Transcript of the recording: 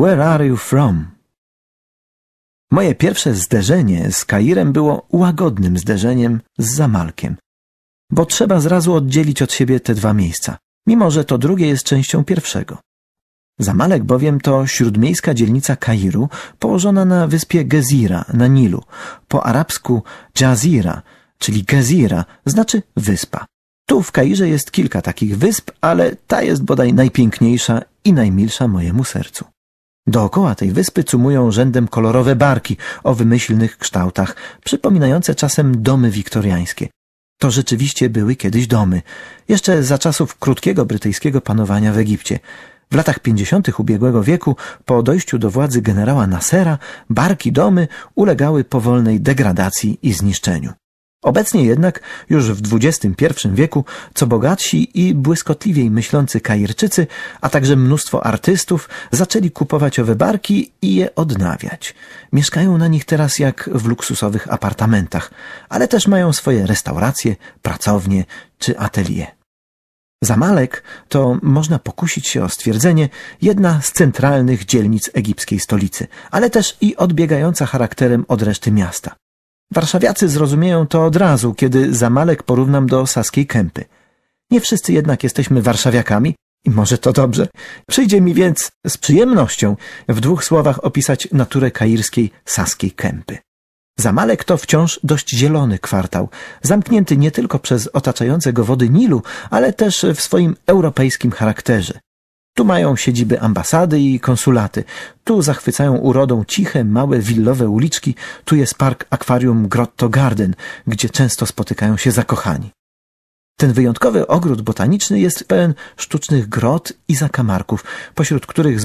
Where are you from? Moje pierwsze zderzenie z Kairem było łagodnym zderzeniem z Zamalkiem, bo trzeba zrazu oddzielić od siebie te dwa miejsca, mimo że to drugie jest częścią pierwszego. Zamalek bowiem to śródmiejska dzielnica Kairu, położona na wyspie Gezira na Nilu, po arabsku Jazira, czyli Gezira, znaczy wyspa. Tu w Kairze jest kilka takich wysp, ale ta jest bodaj najpiękniejsza i najmilsza mojemu sercu. Dookoła tej wyspy cumują rzędem kolorowe barki o wymyślnych kształtach, przypominające czasem domy wiktoriańskie. To rzeczywiście były kiedyś domy, jeszcze za czasów krótkiego brytyjskiego panowania w Egipcie. W latach pięćdziesiątych ubiegłego wieku, po dojściu do władzy generała Nasera, barki domy ulegały powolnej degradacji i zniszczeniu. Obecnie jednak, już w XXI wieku, co bogatsi i błyskotliwiej myślący Kairczycy, a także mnóstwo artystów, zaczęli kupować owe barki i je odnawiać. Mieszkają na nich teraz jak w luksusowych apartamentach, ale też mają swoje restauracje, pracownie czy atelier. Zamalek to, można pokusić się o stwierdzenie, jedna z centralnych dzielnic egipskiej stolicy, ale też i odbiegająca charakterem od reszty miasta. Warszawiacy zrozumieją to od razu, kiedy Zamalek porównam do Saskiej Kępy. Nie wszyscy jednak jesteśmy warszawiakami i może to dobrze. Przyjdzie mi więc z przyjemnością w dwóch słowach opisać naturę kairskiej Saskiej Kępy. Zamalek to wciąż dość zielony kwartał, zamknięty nie tylko przez otaczające go wody Nilu, ale też w swoim europejskim charakterze. Tu mają siedziby ambasady i konsulaty, tu zachwycają urodą ciche, małe, willowe uliczki, tu jest park akwarium Grotto Garden, gdzie często spotykają się zakochani. Ten wyjątkowy ogród botaniczny jest pełen sztucznych grot i zakamarków, pośród których